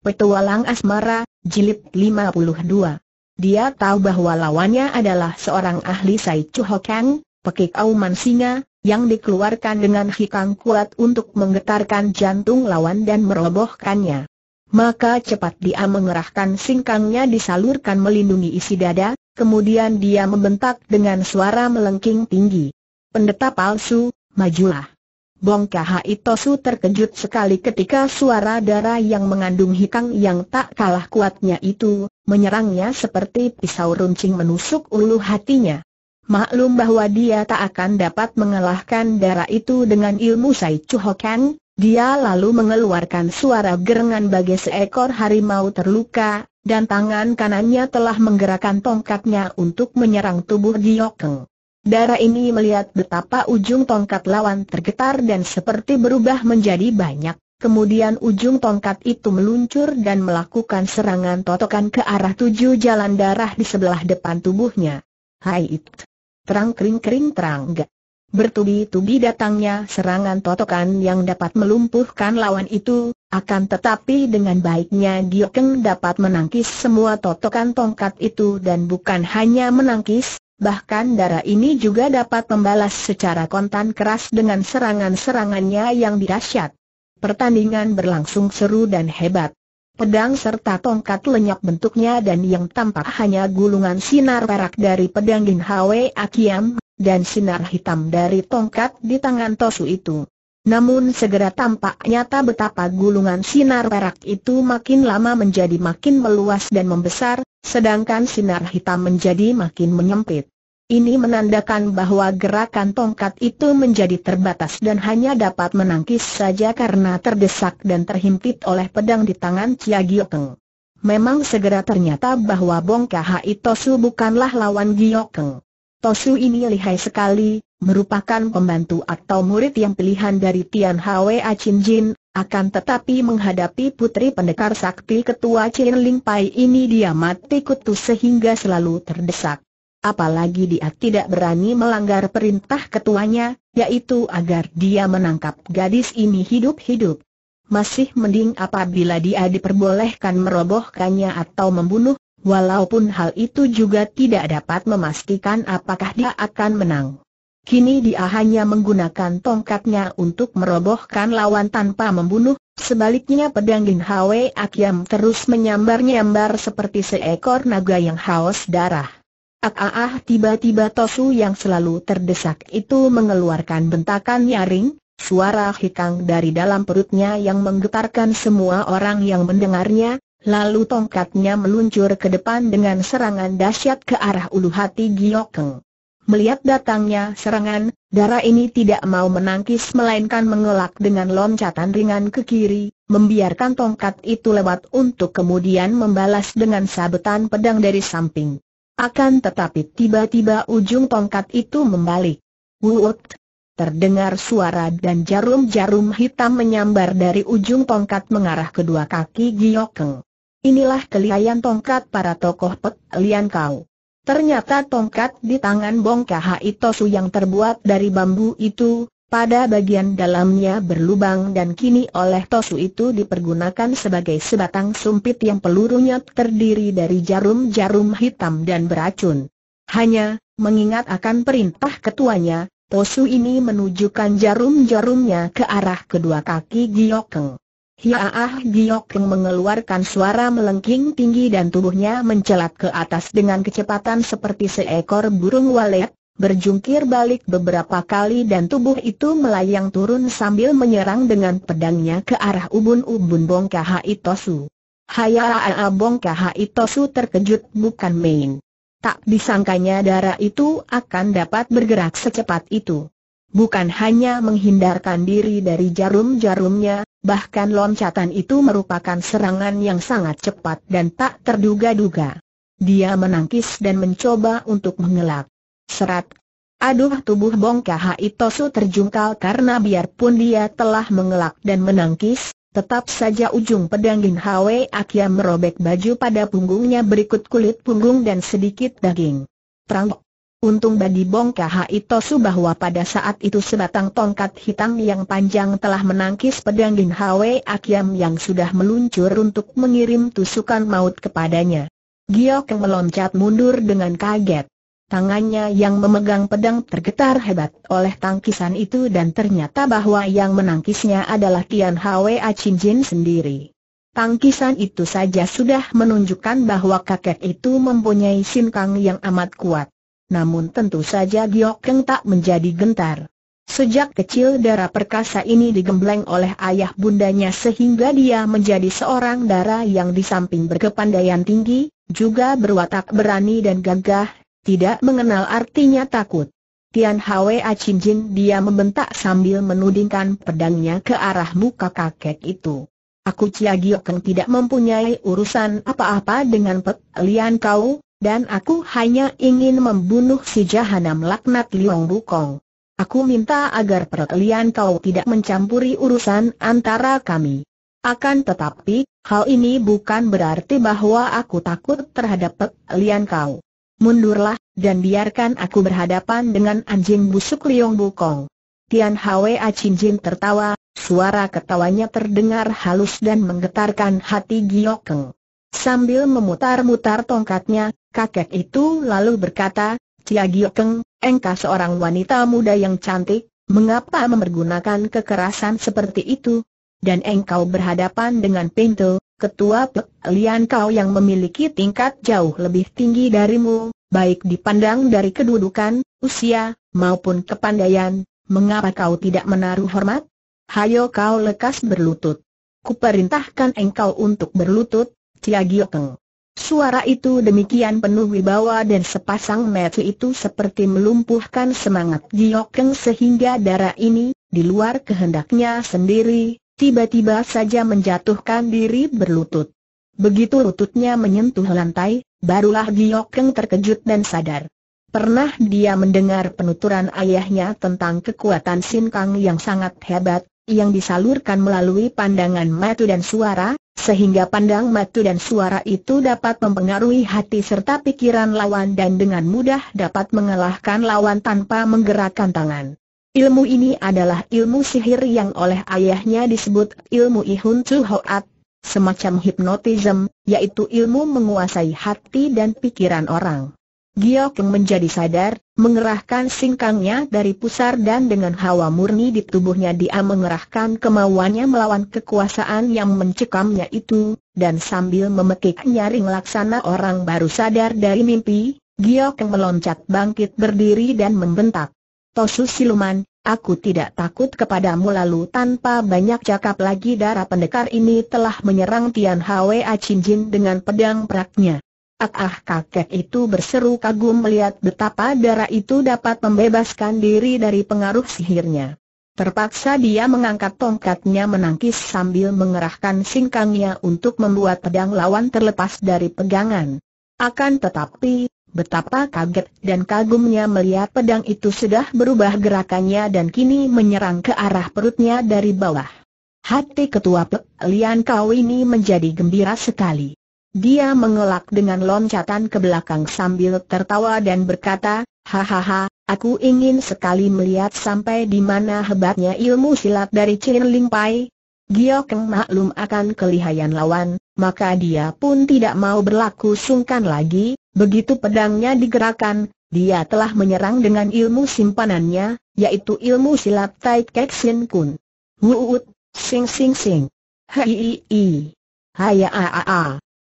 Petualang Asmara, Jilid 52. Dia tahu bahwa lawannya adalah seorang ahli Sai Chu pekik auman singa, yang dikeluarkan dengan hikang kuat untuk menggetarkan jantung lawan dan merobohkannya. Maka cepat dia mengerahkan singkangnya disalurkan melindungi isi dada, kemudian dia membentak dengan suara melengking tinggi. Pendeta palsu, majulah. Bongkaha Itosu terkejut sekali ketika suara darah yang mengandung hikang yang tak kalah kuatnya itu, menyerangnya seperti pisau runcing menusuk ulu hatinya. Maklum bahwa dia tak akan dapat mengalahkan darah itu dengan ilmu Sai Chuhokan, dia lalu mengeluarkan suara gerengan bagi seekor harimau terluka, dan tangan kanannya telah menggerakkan tongkatnya untuk menyerang tubuh Giokeng. Darah ini melihat betapa ujung tongkat lawan tergetar dan seperti berubah menjadi banyak, kemudian ujung tongkat itu meluncur dan melakukan serangan totokan ke arah tujuh jalan darah di sebelah depan tubuhnya. it! Terang kering-kering terang gak. Bertubi-tubi datangnya serangan totokan yang dapat melumpuhkan lawan itu, akan tetapi dengan baiknya Giokeng dapat menangkis semua totokan tongkat itu dan bukan hanya menangkis, bahkan darah ini juga dapat membalas secara kontan keras dengan serangan-serangannya yang dirasyat. Pertandingan berlangsung seru dan hebat. Pedang serta tongkat lenyap bentuknya dan yang tampak hanya gulungan sinar perak dari pedang Gin Hwe Akiam, dan sinar hitam dari tongkat di tangan Tosu itu. Namun segera tampak nyata betapa gulungan sinar perak itu makin lama menjadi makin meluas dan membesar, sedangkan sinar hitam menjadi makin menyempit. Ini menandakan bahwa gerakan tongkat itu menjadi terbatas dan hanya dapat menangkis saja karena terdesak dan terhimpit oleh pedang di tangan Chia Giokeng. Memang segera ternyata bahwa Bong Kahai Tosu bukanlah lawan Giokeng. Tosu ini lihai sekali, merupakan pembantu atau murid yang pilihan dari Tian Hwa Chin Jin, akan tetapi menghadapi putri pendekar sakti ketua Chin Ling Pai ini dia mati kutu sehingga selalu terdesak. Apalagi dia tidak berani melanggar perintah ketuanya, yaitu agar dia menangkap gadis ini hidup-hidup. Masih mending apabila dia diperbolehkan merobohkannya atau membunuh, walaupun hal itu juga tidak dapat memastikan apakah dia akan menang. Kini dia hanya menggunakan tongkatnya untuk merobohkan lawan tanpa membunuh, sebaliknya pedang Lin Hwe Akiam terus menyambar-nyambar seperti seekor naga yang haus darah. Ak ah, ah, ah, tiba-tiba Tosu yang selalu terdesak itu mengeluarkan bentakan nyaring, suara hikang dari dalam perutnya yang menggetarkan semua orang yang mendengarnya, lalu tongkatnya meluncur ke depan dengan serangan dahsyat ke arah ulu hati Giokeng. Melihat datangnya serangan, darah ini tidak mau menangkis melainkan mengelak dengan loncatan ringan ke kiri, membiarkan tongkat itu lewat untuk kemudian membalas dengan sabetan pedang dari samping. Akan tetapi tiba-tiba ujung tongkat itu membalik. Wuut! Terdengar suara dan jarum-jarum hitam menyambar dari ujung tongkat mengarah kedua kaki Giokeng. Inilah kelihayan tongkat para tokoh Pek Lian Kau. Ternyata tongkat di tangan Bongka Haitosu yang terbuat dari bambu itu, pada bagian dalamnya berlubang dan kini oleh Tosu itu dipergunakan sebagai sebatang sumpit yang pelurunya terdiri dari jarum-jarum hitam dan beracun. Hanya, mengingat akan perintah ketuanya, Tosu ini menunjukkan jarum-jarumnya ke arah kedua kaki Giokeng. Hiaah Keng mengeluarkan suara melengking tinggi dan tubuhnya mencelat ke atas dengan kecepatan seperti seekor burung walet, berjungkir balik beberapa kali dan tubuh itu melayang turun sambil menyerang dengan pedangnya ke arah ubun-ubun Bongkaha Haitosu. Hiaah Bongkaha Haitosu terkejut bukan main. Tak disangkanya darah itu akan dapat bergerak secepat itu. Bukan hanya menghindarkan diri dari jarum-jarumnya, Bahkan loncatan itu merupakan serangan yang sangat cepat dan tak terduga-duga. Dia menangkis dan mencoba untuk mengelak. Serat. Aduh tubuh Bong Haitosu terjungkal karena biarpun dia telah mengelak dan menangkis, tetap saja ujung pedang Gin Hwe Akia merobek baju pada punggungnya berikut kulit punggung dan sedikit daging. Untung bagi Bong Kahai bahwa pada saat itu sebatang tongkat hitam yang panjang telah menangkis pedang Lin Hwe Akiam yang sudah meluncur untuk mengirim tusukan maut kepadanya. Giok yang meloncat mundur dengan kaget. Tangannya yang memegang pedang tergetar hebat oleh tangkisan itu dan ternyata bahwa yang menangkisnya adalah Tian Hwe Achin Jin sendiri. Tangkisan itu saja sudah menunjukkan bahwa kakek itu mempunyai sinkang yang amat kuat namun tentu saja Giok Keng tak menjadi gentar. Sejak kecil darah perkasa ini digembleng oleh ayah bundanya sehingga dia menjadi seorang darah yang di samping berkepandaian tinggi, juga berwatak berani dan gagah, tidak mengenal artinya takut. Tian Hwe Achin Jin dia membentak sambil menudingkan pedangnya ke arah muka kakek itu. Aku Cia Keng tidak mempunyai urusan apa-apa dengan Pek Lian Kau, dan aku hanya ingin membunuh si jahanam laknat Liong Bukong. Aku minta agar perkalian kau tidak mencampuri urusan antara kami. Akan tetapi, hal ini bukan berarti bahwa aku takut terhadap perkalian kau. Mundurlah, dan biarkan aku berhadapan dengan anjing busuk Liong Bukong. Tian Hwa Chin Jin tertawa, suara ketawanya terdengar halus dan menggetarkan hati Keng. Sambil memutar-mutar tongkatnya, kakek itu lalu berkata, Cia Giokeng, engkau seorang wanita muda yang cantik, mengapa mempergunakan kekerasan seperti itu? Dan engkau berhadapan dengan pintu, ketua Pek kau yang memiliki tingkat jauh lebih tinggi darimu, baik dipandang dari kedudukan, usia, maupun kepandaian, mengapa kau tidak menaruh hormat? Hayo kau lekas berlutut. Kuperintahkan engkau untuk berlutut, Cia Gioteng. Suara itu demikian penuh wibawa dan sepasang mata itu seperti melumpuhkan semangat Giokeng sehingga darah ini, di luar kehendaknya sendiri, tiba-tiba saja menjatuhkan diri berlutut. Begitu lututnya menyentuh lantai, barulah Giokeng terkejut dan sadar. Pernah dia mendengar penuturan ayahnya tentang kekuatan Sin Kang yang sangat hebat, yang disalurkan melalui pandangan matu dan suara, sehingga pandang matu dan suara itu dapat mempengaruhi hati serta pikiran lawan dan dengan mudah dapat mengalahkan lawan tanpa menggerakkan tangan. Ilmu ini adalah ilmu sihir yang oleh ayahnya disebut ilmu Ihun Chu Hoat, semacam hipnotism, yaitu ilmu menguasai hati dan pikiran orang. Gio Keng menjadi sadar, mengerahkan singkangnya dari pusar dan dengan hawa murni di tubuhnya dia mengerahkan kemauannya melawan kekuasaan yang mencekamnya itu, dan sambil memekik nyaring laksana orang baru sadar dari mimpi, Gio Keng meloncat bangkit berdiri dan membentak. Tosu siluman, aku tidak takut kepadamu lalu tanpa banyak cakap lagi darah pendekar ini telah menyerang Tian Hwa Chin Jin dengan pedang peraknya. Ah, ah kakek itu berseru kagum melihat betapa darah itu dapat membebaskan diri dari pengaruh sihirnya. Terpaksa dia mengangkat tongkatnya menangkis sambil mengerahkan singkangnya untuk membuat pedang lawan terlepas dari pegangan. Akan tetapi, betapa kaget dan kagumnya melihat pedang itu sudah berubah gerakannya dan kini menyerang ke arah perutnya dari bawah. Hati ketua Pek Kau ini menjadi gembira sekali. Dia mengelak dengan loncatan ke belakang sambil tertawa dan berkata, Hahaha, aku ingin sekali melihat sampai di mana hebatnya ilmu silat dari Chin Ling Pai. Giokeng maklum akan kelihayan lawan, maka dia pun tidak mau berlaku sungkan lagi, begitu pedangnya digerakkan, dia telah menyerang dengan ilmu simpanannya, yaitu ilmu silat Tai Kek Sin Kun. Wuut, sing sing sing. Hei, hei, hei. Hai a a a.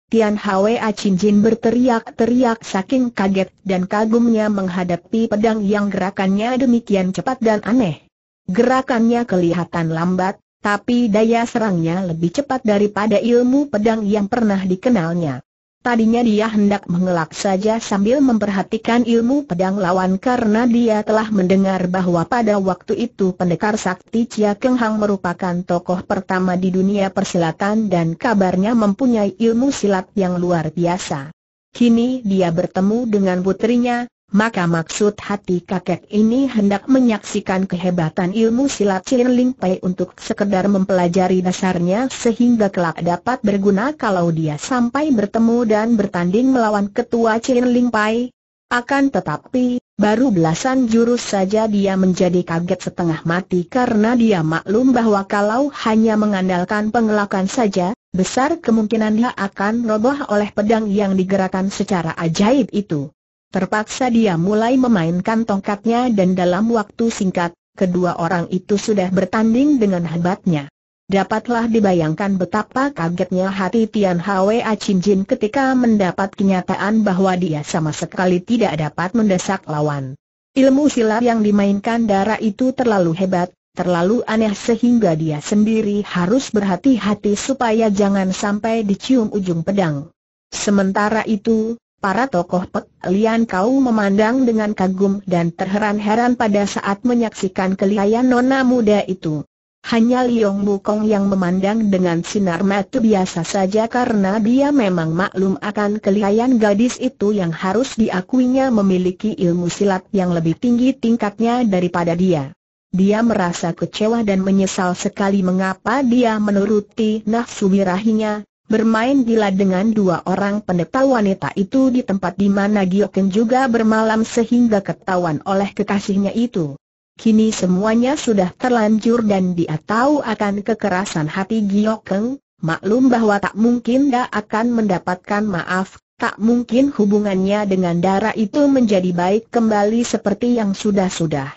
Tian Hwa Jin berteriak-teriak saking kaget dan kagumnya menghadapi pedang yang gerakannya demikian cepat dan aneh. Gerakannya kelihatan lambat, tapi daya serangnya lebih cepat daripada ilmu pedang yang pernah dikenalnya. Tadinya dia hendak mengelak saja sambil memperhatikan ilmu pedang lawan karena dia telah mendengar bahwa pada waktu itu pendekar sakti Chia Keng Hang merupakan tokoh pertama di dunia persilatan dan kabarnya mempunyai ilmu silat yang luar biasa. Kini dia bertemu dengan putrinya, maka maksud hati kakek ini hendak menyaksikan kehebatan ilmu silat Ling Pei untuk sekedar mempelajari dasarnya sehingga kelak dapat berguna kalau dia sampai bertemu dan bertanding melawan ketua Ling Pei. Akan tetapi, baru belasan jurus saja dia menjadi kaget setengah mati karena dia maklum bahwa kalau hanya mengandalkan pengelakan saja, besar kemungkinan dia akan roboh oleh pedang yang digerakkan secara ajaib itu. Terpaksa dia mulai memainkan tongkatnya dan dalam waktu singkat, kedua orang itu sudah bertanding dengan hebatnya. Dapatlah dibayangkan betapa kagetnya hati Tian Hwa Chin Jin ketika mendapat kenyataan bahwa dia sama sekali tidak dapat mendesak lawan. Ilmu silat yang dimainkan Dara itu terlalu hebat, terlalu aneh sehingga dia sendiri harus berhati-hati supaya jangan sampai dicium ujung pedang. Sementara itu, Para tokoh Pek Lian Kau memandang dengan kagum dan terheran-heran pada saat menyaksikan kelihayan nona muda itu. Hanya Liong Bukong yang memandang dengan sinar mata biasa saja karena dia memang maklum akan kelihayan gadis itu yang harus diakuinya memiliki ilmu silat yang lebih tinggi tingkatnya daripada dia. Dia merasa kecewa dan menyesal sekali mengapa dia menuruti nafsu birahinya, bermain gila dengan dua orang pendeta wanita itu di tempat di mana Giokin juga bermalam sehingga ketahuan oleh kekasihnya itu. Kini semuanya sudah terlanjur dan dia tahu akan kekerasan hati Giokeng, maklum bahwa tak mungkin dia akan mendapatkan maaf, tak mungkin hubungannya dengan darah itu menjadi baik kembali seperti yang sudah-sudah.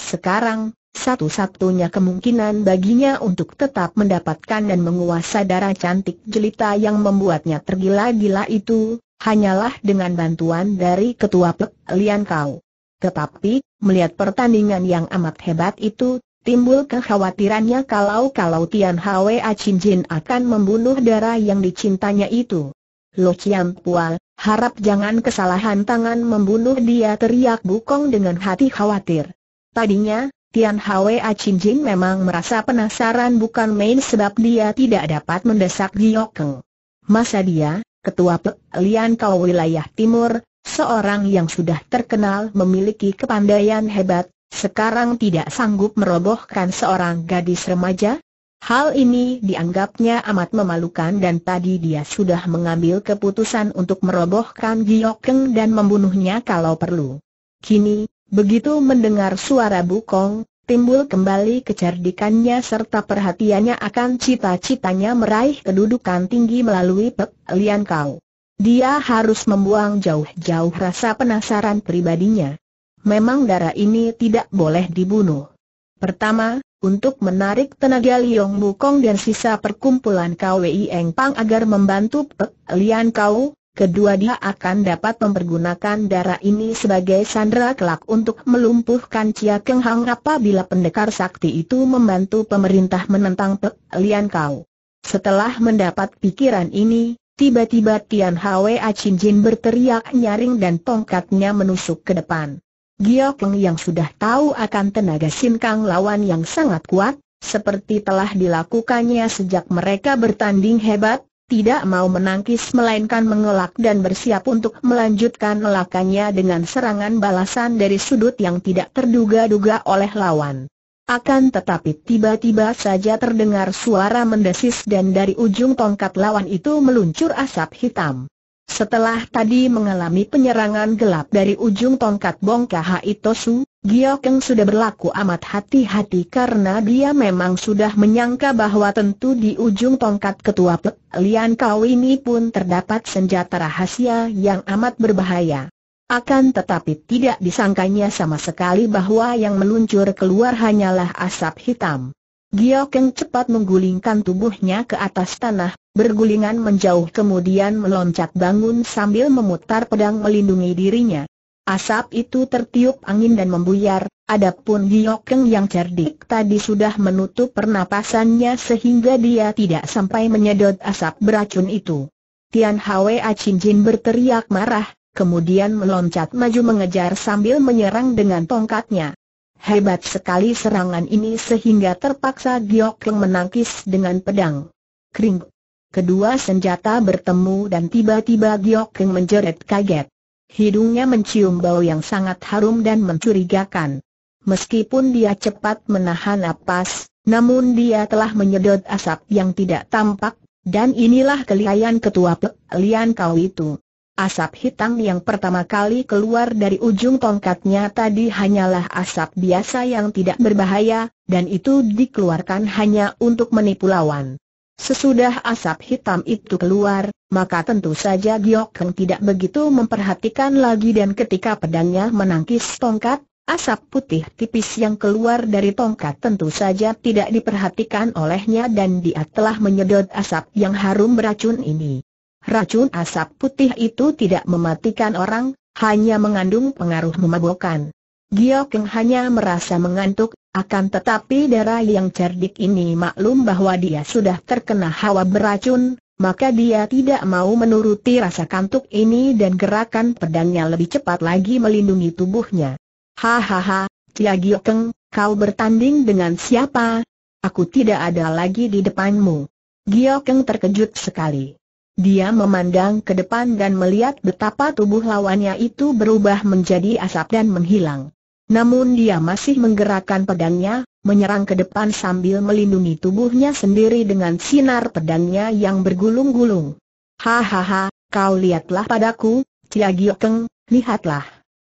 Sekarang, satu-satunya kemungkinan baginya untuk tetap mendapatkan dan menguasai darah cantik jelita yang membuatnya tergila-gila itu, hanyalah dengan bantuan dari ketua Pek Lian Kau. Tetapi, melihat pertandingan yang amat hebat itu, timbul kekhawatirannya kalau-kalau Tian Hwa Chin Jin akan membunuh darah yang dicintanya itu. Lo Chiam Pual, harap jangan kesalahan tangan membunuh dia teriak Bukong dengan hati khawatir. Tadinya, Tian Hwa Chin Jin memang merasa penasaran bukan main sebab dia tidak dapat mendesak Giyok Keng. Masa dia, ketua Lian Kau wilayah timur, seorang yang sudah terkenal memiliki kepandaian hebat, sekarang tidak sanggup merobohkan seorang gadis remaja? Hal ini dianggapnya amat memalukan dan tadi dia sudah mengambil keputusan untuk merobohkan Giyok Keng dan membunuhnya kalau perlu. Kini, Begitu mendengar suara Bukong, timbul kembali kecerdikannya serta perhatiannya akan cita-citanya meraih kedudukan tinggi melalui Pek Lian Kau. Dia harus membuang jauh-jauh rasa penasaran pribadinya. Memang darah ini tidak boleh dibunuh. Pertama, untuk menarik tenaga Liong Bukong dan sisa perkumpulan KWI Eng Pang agar membantu Pek Lian Kau, kedua dia akan dapat mempergunakan darah ini sebagai sandera kelak untuk melumpuhkan Cia Keng Hang apabila pendekar sakti itu membantu pemerintah menentang Pek Lian Kau. Setelah mendapat pikiran ini, tiba-tiba Tian Hwa Chin Jin berteriak nyaring dan tongkatnya menusuk ke depan. Gio Keng yang sudah tahu akan tenaga Sin Kang lawan yang sangat kuat, seperti telah dilakukannya sejak mereka bertanding hebat, tidak mau menangkis melainkan mengelak dan bersiap untuk melanjutkan elakannya dengan serangan balasan dari sudut yang tidak terduga-duga oleh lawan. Akan tetapi tiba-tiba saja terdengar suara mendesis dan dari ujung tongkat lawan itu meluncur asap hitam. Setelah tadi mengalami penyerangan gelap dari ujung tongkat Bongka Haitosu, Giokeng sudah berlaku amat hati-hati karena dia memang sudah menyangka bahwa tentu di ujung tongkat ketua Pek Lian Kau ini pun terdapat senjata rahasia yang amat berbahaya. Akan tetapi tidak disangkanya sama sekali bahwa yang meluncur keluar hanyalah asap hitam. Giokeng cepat menggulingkan tubuhnya ke atas tanah, bergulingan menjauh kemudian meloncat bangun sambil memutar pedang melindungi dirinya. Asap itu tertiup angin dan membuyar, adapun Giokeng yang cerdik tadi sudah menutup pernapasannya sehingga dia tidak sampai menyedot asap beracun itu. Tian Hwa Jin berteriak marah, kemudian meloncat maju mengejar sambil menyerang dengan tongkatnya. Hebat sekali serangan ini sehingga terpaksa Giokeng menangkis dengan pedang. Kring! Kedua senjata bertemu dan tiba-tiba Giokeng menjerit kaget. Hidungnya mencium bau yang sangat harum dan mencurigakan. Meskipun dia cepat menahan napas, namun dia telah menyedot asap yang tidak tampak, dan inilah kelihayan ketua pelian Kau itu. Asap hitam yang pertama kali keluar dari ujung tongkatnya tadi hanyalah asap biasa yang tidak berbahaya, dan itu dikeluarkan hanya untuk menipu lawan. Sesudah asap hitam itu keluar, maka tentu saja Giok Keng tidak begitu memperhatikan lagi dan ketika pedangnya menangkis tongkat, Asap putih tipis yang keluar dari tongkat tentu saja tidak diperhatikan olehnya dan dia telah menyedot asap yang harum beracun ini. Racun asap putih itu tidak mematikan orang, hanya mengandung pengaruh memabukkan. Giokeng hanya merasa mengantuk, akan tetapi darah yang cerdik ini maklum bahwa dia sudah terkena hawa beracun, maka dia tidak mau menuruti rasa kantuk ini dan gerakan pedangnya lebih cepat lagi melindungi tubuhnya. Hahaha, Cia Giokeng, kau bertanding dengan siapa? Aku tidak ada lagi di depanmu. Giokeng terkejut sekali. Dia memandang ke depan dan melihat betapa tubuh lawannya itu berubah menjadi asap dan menghilang. Namun dia masih menggerakkan pedangnya, menyerang ke depan sambil melindungi tubuhnya sendiri dengan sinar pedangnya yang bergulung-gulung. Hahaha, kau lihatlah padaku, Cia Giokeng, lihatlah.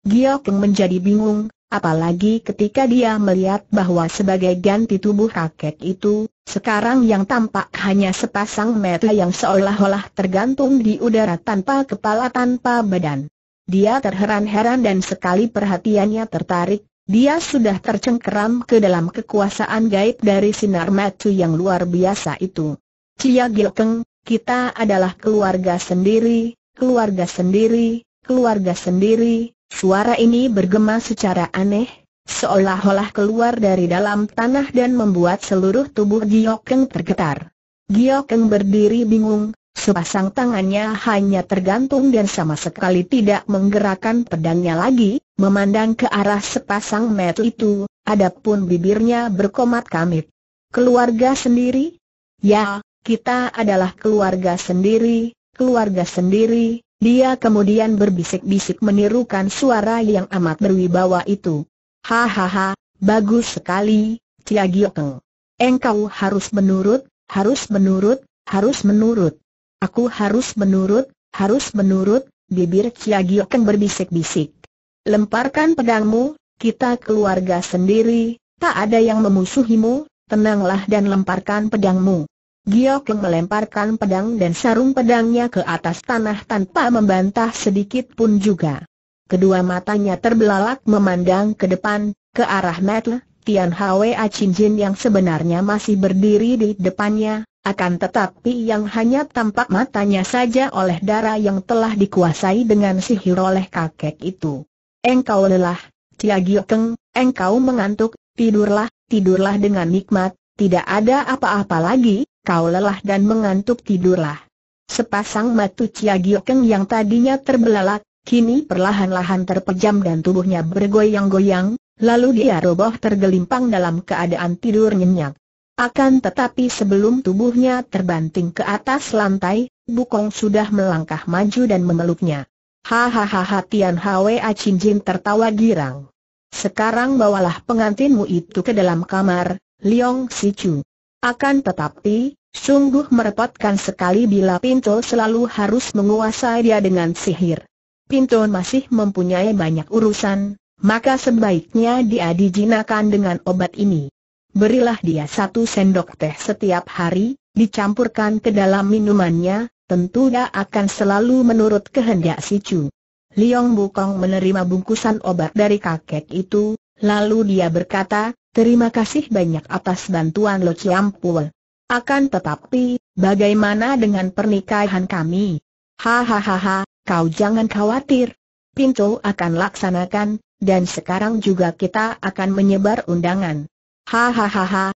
Giokeng menjadi bingung, apalagi ketika dia melihat bahwa sebagai ganti tubuh kakek itu, sekarang yang tampak hanya sepasang mata yang seolah-olah tergantung di udara tanpa kepala tanpa badan. Dia terheran-heran dan sekali perhatiannya tertarik, dia sudah tercengkeram ke dalam kekuasaan gaib dari sinar matu yang luar biasa itu. Cia Gilkeng, kita adalah keluarga sendiri, keluarga sendiri, keluarga sendiri, suara ini bergema secara aneh, seolah-olah keluar dari dalam tanah dan membuat seluruh tubuh Giokeng tergetar. Giokeng berdiri bingung, Sepasang tangannya hanya tergantung dan sama sekali tidak menggerakkan pedangnya lagi, memandang ke arah sepasang metal itu, adapun bibirnya berkomat kamit. Keluarga sendiri? Ya, kita adalah keluarga sendiri, keluarga sendiri, dia kemudian berbisik-bisik menirukan suara yang amat berwibawa itu. Hahaha, bagus sekali, Cia Giokeng. Engkau harus menurut, harus menurut, harus menurut. Aku harus menurut, harus menurut, bibir Chia Giokeng berbisik-bisik. Lemparkan pedangmu, kita keluarga sendiri, tak ada yang memusuhimu, tenanglah dan lemparkan pedangmu. Giokeng melemparkan pedang dan sarung pedangnya ke atas tanah tanpa membantah sedikit pun juga. Kedua matanya terbelalak memandang ke depan, ke arah Matle, Tian Hwa Chin Jin yang sebenarnya masih berdiri di depannya, akan tetapi yang hanya tampak matanya saja oleh darah yang telah dikuasai dengan sihir oleh kakek itu. Engkau lelah, Cia Giokeng, engkau mengantuk, tidurlah, tidurlah dengan nikmat, tidak ada apa-apa lagi, kau lelah dan mengantuk tidurlah. Sepasang matu Cia Giokeng yang tadinya terbelalak, kini perlahan-lahan terpejam dan tubuhnya bergoyang-goyang, lalu dia roboh tergelimpang dalam keadaan tidur nyenyak. Akan tetapi sebelum tubuhnya terbanting ke atas lantai, Bukong sudah melangkah maju dan memeluknya. Hahaha Tian Hwa Chin Jin tertawa girang. Sekarang bawalah pengantinmu itu ke dalam kamar, Liong Si Chu. Akan tetapi, sungguh merepotkan sekali bila Pinto selalu harus menguasai dia dengan sihir. Pinto masih mempunyai banyak urusan, maka sebaiknya dia dijinakan dengan obat ini berilah dia satu sendok teh setiap hari, dicampurkan ke dalam minumannya, tentu dia akan selalu menurut kehendak si Chu. Liong Bukong menerima bungkusan obat dari kakek itu, lalu dia berkata, terima kasih banyak atas bantuan Lo Chiampul. Akan tetapi, bagaimana dengan pernikahan kami? Hahaha, kau jangan khawatir. Pinto akan laksanakan, dan sekarang juga kita akan menyebar undangan. Hahaha,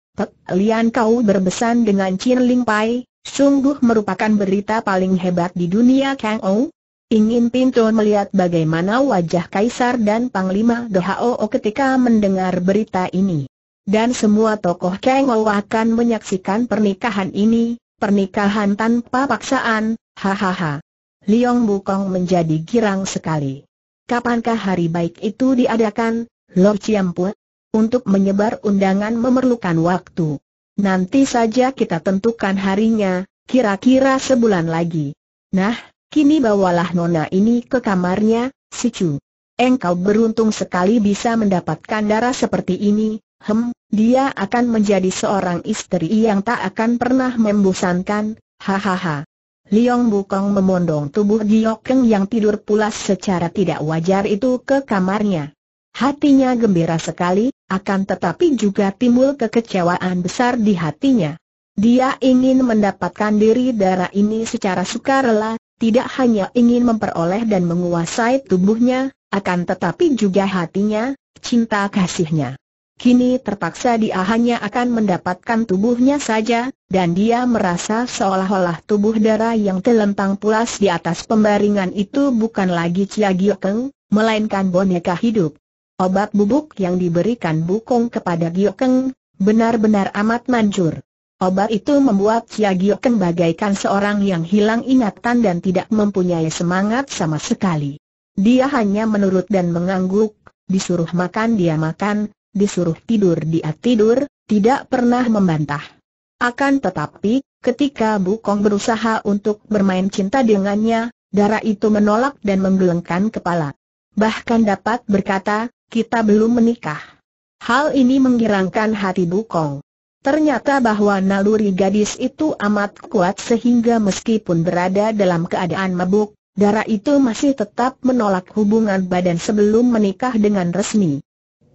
Lian kau berbesan dengan Chin Ling Pai, sungguh merupakan berita paling hebat di dunia Kang Ou. Ingin pintu melihat bagaimana wajah Kaisar dan Panglima Dohao ketika mendengar berita ini. Dan semua tokoh Kang Ou akan menyaksikan pernikahan ini, pernikahan tanpa paksaan, hahaha. Liong Bukong menjadi girang sekali. Kapankah hari baik itu diadakan, Lord Chiampu? untuk menyebar undangan memerlukan waktu. Nanti saja kita tentukan harinya, kira-kira sebulan lagi. Nah, kini bawalah nona ini ke kamarnya, si Chu. Engkau beruntung sekali bisa mendapatkan darah seperti ini, hem, dia akan menjadi seorang istri yang tak akan pernah membosankan, hahaha. Liong Bukong memondong tubuh Giokeng yang tidur pulas secara tidak wajar itu ke kamarnya. Hatinya gembira sekali, akan tetapi juga timbul kekecewaan besar di hatinya. Dia ingin mendapatkan diri darah ini secara sukarela, tidak hanya ingin memperoleh dan menguasai tubuhnya, akan tetapi juga hatinya, cinta kasihnya. Kini terpaksa dia hanya akan mendapatkan tubuhnya saja, dan dia merasa seolah-olah tubuh darah yang telentang pulas di atas pembaringan itu bukan lagi Chia Giokeng, melainkan boneka hidup. Obat bubuk yang diberikan Bukong kepada Giokeng, benar-benar amat manjur. Obat itu membuat Cia Giokeng bagaikan seorang yang hilang ingatan dan tidak mempunyai semangat sama sekali. Dia hanya menurut dan mengangguk, disuruh makan dia makan, disuruh tidur dia tidur, tidak pernah membantah. Akan tetapi, ketika Bukong berusaha untuk bermain cinta dengannya, darah itu menolak dan menggelengkan kepala. Bahkan dapat berkata, kita belum menikah. Hal ini menggirangkan hati Bukong. Ternyata bahwa naluri gadis itu amat kuat sehingga meskipun berada dalam keadaan mabuk, darah itu masih tetap menolak hubungan badan sebelum menikah dengan resmi.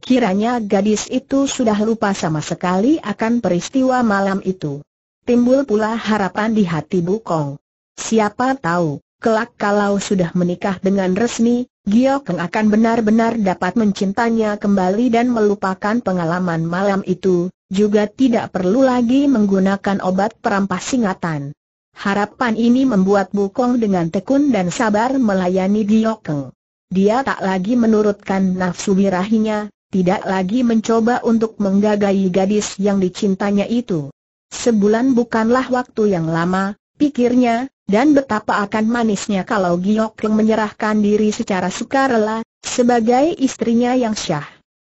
Kiranya gadis itu sudah lupa sama sekali akan peristiwa malam itu. Timbul pula harapan di hati Bukong. Siapa tahu, kelak kalau sudah menikah dengan resmi, Giokeng akan benar-benar dapat mencintanya kembali dan melupakan pengalaman malam itu, juga tidak perlu lagi menggunakan obat perampas singatan. Harapan ini membuat Bukong dengan tekun dan sabar melayani Giokeng. Dia tak lagi menurutkan nafsu birahinya, tidak lagi mencoba untuk menggagahi gadis yang dicintanya itu. Sebulan bukanlah waktu yang lama, pikirnya, dan betapa akan manisnya kalau Giok Keng menyerahkan diri secara sukarela, sebagai istrinya yang syah.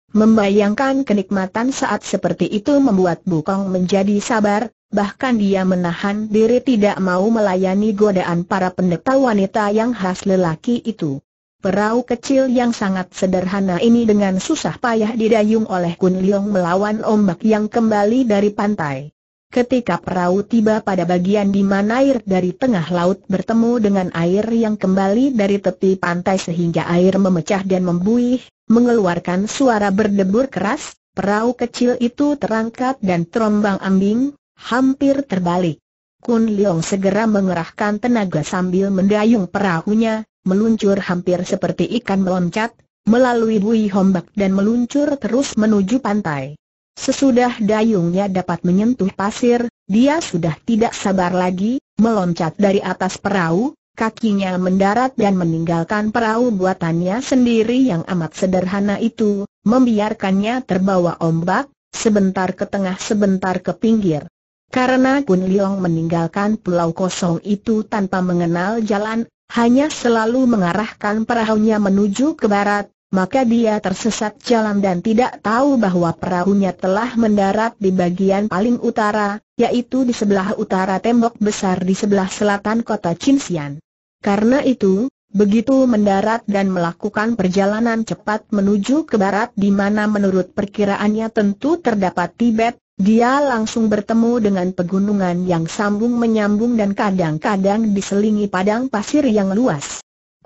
Membayangkan kenikmatan saat seperti itu membuat Bukong menjadi sabar, bahkan dia menahan diri tidak mau melayani godaan para pendeta wanita yang khas lelaki itu. Perahu kecil yang sangat sederhana ini dengan susah payah didayung oleh Kun Leong melawan ombak yang kembali dari pantai. Ketika perahu tiba pada bagian di mana air dari tengah laut bertemu dengan air yang kembali dari tepi pantai sehingga air memecah dan membuih, mengeluarkan suara berdebur keras, perahu kecil itu terangkat dan terombang ambing, hampir terbalik. Kun Leong segera mengerahkan tenaga sambil mendayung perahunya, meluncur hampir seperti ikan meloncat, melalui buih ombak dan meluncur terus menuju pantai. Sesudah dayungnya dapat menyentuh pasir, dia sudah tidak sabar lagi, meloncat dari atas perahu, kakinya mendarat dan meninggalkan perahu buatannya sendiri yang amat sederhana itu, membiarkannya terbawa ombak, sebentar ke tengah sebentar ke pinggir. Karena Kun Liong meninggalkan pulau kosong itu tanpa mengenal jalan, hanya selalu mengarahkan perahunya menuju ke barat, maka dia tersesat jalan dan tidak tahu bahwa perahunya telah mendarat di bagian paling utara, yaitu di sebelah utara tembok besar di sebelah selatan kota Chinsian. Karena itu, begitu mendarat dan melakukan perjalanan cepat menuju ke barat di mana menurut perkiraannya tentu terdapat Tibet, dia langsung bertemu dengan pegunungan yang sambung menyambung dan kadang-kadang diselingi padang pasir yang luas.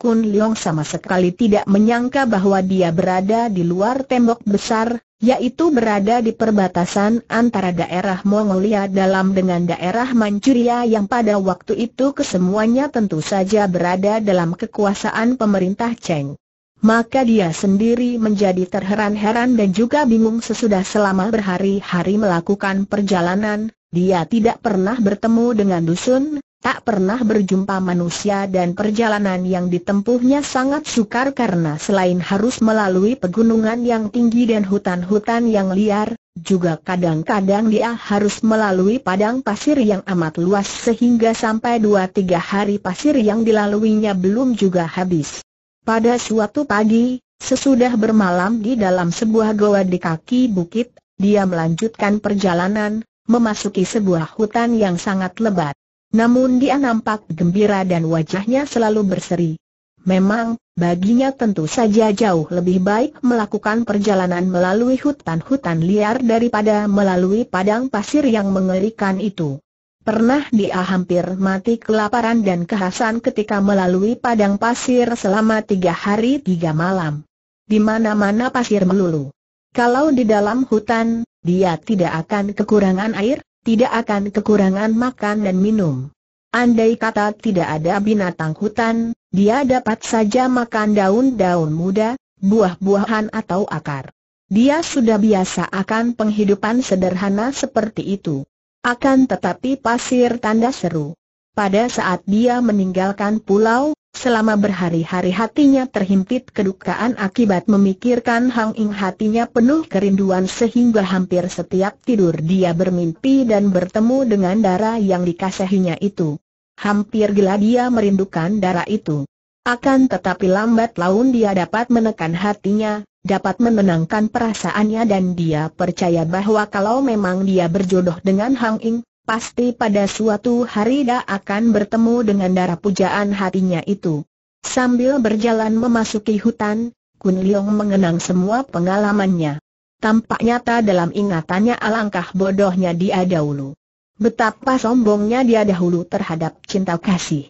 Kun Leong sama sekali tidak menyangka bahwa dia berada di luar tembok besar, yaitu berada di perbatasan antara daerah Mongolia dalam dengan daerah Manchuria yang pada waktu itu kesemuanya tentu saja berada dalam kekuasaan pemerintah Cheng. Maka dia sendiri menjadi terheran-heran dan juga bingung sesudah selama berhari-hari melakukan perjalanan, dia tidak pernah bertemu dengan dusun, tak pernah berjumpa manusia dan perjalanan yang ditempuhnya sangat sukar karena selain harus melalui pegunungan yang tinggi dan hutan-hutan yang liar, juga kadang-kadang dia harus melalui padang pasir yang amat luas sehingga sampai dua tiga hari pasir yang dilaluinya belum juga habis. Pada suatu pagi, sesudah bermalam di dalam sebuah goa di kaki bukit, dia melanjutkan perjalanan, memasuki sebuah hutan yang sangat lebat. Namun dia nampak gembira dan wajahnya selalu berseri. Memang, baginya tentu saja jauh lebih baik melakukan perjalanan melalui hutan-hutan liar daripada melalui padang pasir yang mengerikan itu. Pernah dia hampir mati kelaparan dan kehausan ketika melalui padang pasir selama tiga hari tiga malam. Di mana-mana pasir melulu. Kalau di dalam hutan, dia tidak akan kekurangan air, tidak akan kekurangan makan dan minum. Andai kata tidak ada binatang hutan, dia dapat saja makan daun-daun muda, buah-buahan atau akar. Dia sudah biasa akan penghidupan sederhana seperti itu. Akan tetapi pasir tanda seru. Pada saat dia meninggalkan pulau, Selama berhari-hari hatinya terhimpit kedukaan akibat memikirkan Hang Ing hatinya penuh kerinduan sehingga hampir setiap tidur dia bermimpi dan bertemu dengan darah yang dikasihinya itu. Hampir gila dia merindukan darah itu. Akan tetapi lambat laun dia dapat menekan hatinya, dapat menenangkan perasaannya dan dia percaya bahwa kalau memang dia berjodoh dengan Hang Ing, pasti pada suatu hari dia akan bertemu dengan darah pujaan hatinya itu. Sambil berjalan memasuki hutan, Kun Leong mengenang semua pengalamannya. Tampak nyata dalam ingatannya alangkah bodohnya dia dahulu. Betapa sombongnya dia dahulu terhadap cinta kasih.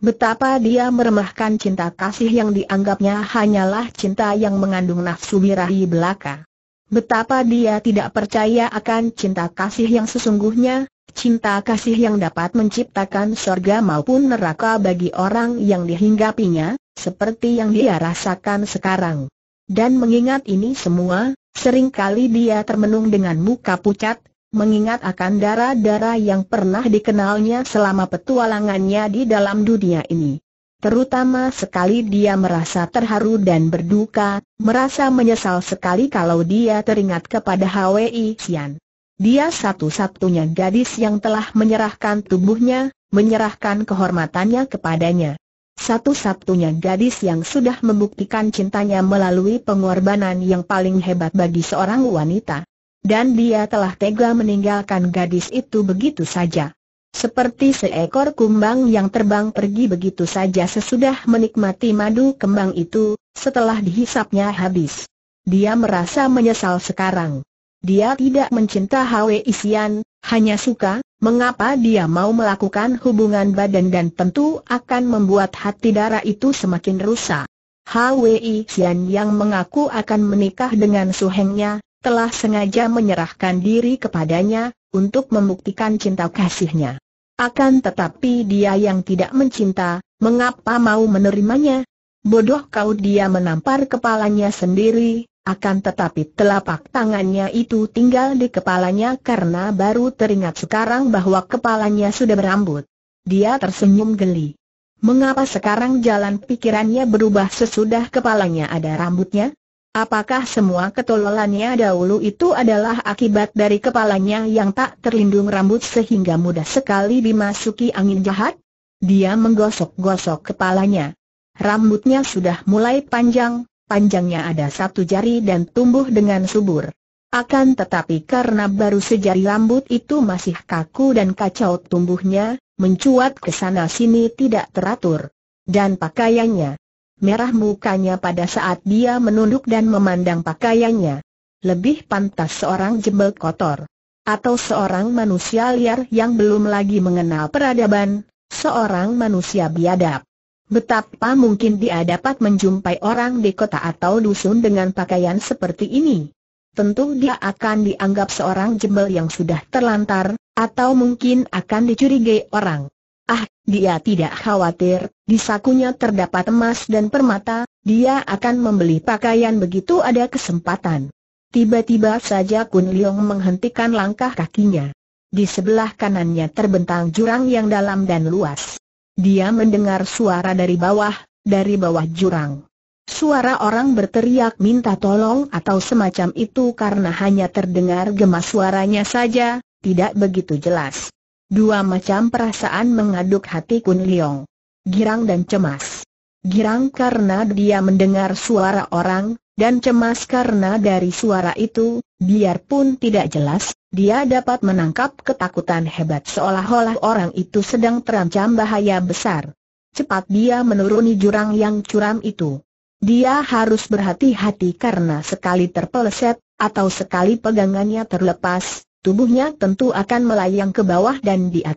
Betapa dia meremahkan cinta kasih yang dianggapnya hanyalah cinta yang mengandung nafsu birahi belaka. Betapa dia tidak percaya akan cinta kasih yang sesungguhnya, Cinta kasih yang dapat menciptakan sorga maupun neraka bagi orang yang dihinggapinya, seperti yang dia rasakan sekarang. Dan mengingat ini semua, seringkali dia termenung dengan muka pucat, mengingat akan darah-darah yang pernah dikenalnya selama petualangannya di dalam dunia ini. Terutama sekali dia merasa terharu dan berduka, merasa menyesal sekali kalau dia teringat kepada Hwi Sian. Dia satu-satunya gadis yang telah menyerahkan tubuhnya, menyerahkan kehormatannya kepadanya. Satu-satunya gadis yang sudah membuktikan cintanya melalui pengorbanan yang paling hebat bagi seorang wanita. Dan dia telah tega meninggalkan gadis itu begitu saja. Seperti seekor kumbang yang terbang pergi begitu saja sesudah menikmati madu kembang itu, setelah dihisapnya habis. Dia merasa menyesal sekarang. Dia tidak mencinta Hwe Isian, hanya suka, mengapa dia mau melakukan hubungan badan dan tentu akan membuat hati darah itu semakin rusak. Hwe Isian yang mengaku akan menikah dengan suhengnya, telah sengaja menyerahkan diri kepadanya, untuk membuktikan cinta kasihnya. Akan tetapi dia yang tidak mencinta, mengapa mau menerimanya? Bodoh kau dia menampar kepalanya sendiri, akan tetapi telapak tangannya itu tinggal di kepalanya karena baru teringat sekarang bahwa kepalanya sudah berambut. Dia tersenyum geli. Mengapa sekarang jalan pikirannya berubah sesudah kepalanya ada rambutnya? Apakah semua ketololannya dahulu itu adalah akibat dari kepalanya yang tak terlindung rambut sehingga mudah sekali dimasuki angin jahat? Dia menggosok-gosok kepalanya. Rambutnya sudah mulai panjang, panjangnya ada satu jari dan tumbuh dengan subur. Akan tetapi karena baru sejari rambut itu masih kaku dan kacau tumbuhnya, mencuat ke sana sini tidak teratur. Dan pakaiannya. Merah mukanya pada saat dia menunduk dan memandang pakaiannya. Lebih pantas seorang jebel kotor. Atau seorang manusia liar yang belum lagi mengenal peradaban, seorang manusia biadab. Betapa mungkin dia dapat menjumpai orang di kota atau dusun dengan pakaian seperti ini? Tentu dia akan dianggap seorang jembel yang sudah terlantar, atau mungkin akan dicurigai orang. Ah, dia tidak khawatir, di sakunya terdapat emas dan permata, dia akan membeli pakaian begitu ada kesempatan. Tiba-tiba saja Kun Liong menghentikan langkah kakinya. Di sebelah kanannya terbentang jurang yang dalam dan luas. Dia mendengar suara dari bawah, dari bawah jurang. Suara orang berteriak minta tolong atau semacam itu karena hanya terdengar gemas suaranya saja, tidak begitu jelas. Dua macam perasaan mengaduk hati Kun Liong. Girang dan cemas. Girang karena dia mendengar suara orang, dan cemas karena dari suara itu, biarpun tidak jelas, dia dapat menangkap ketakutan hebat seolah-olah orang itu sedang terancam bahaya besar. Cepat dia menuruni jurang yang curam itu. Dia harus berhati-hati karena sekali terpeleset, atau sekali pegangannya terlepas, tubuhnya tentu akan melayang ke bawah dan dia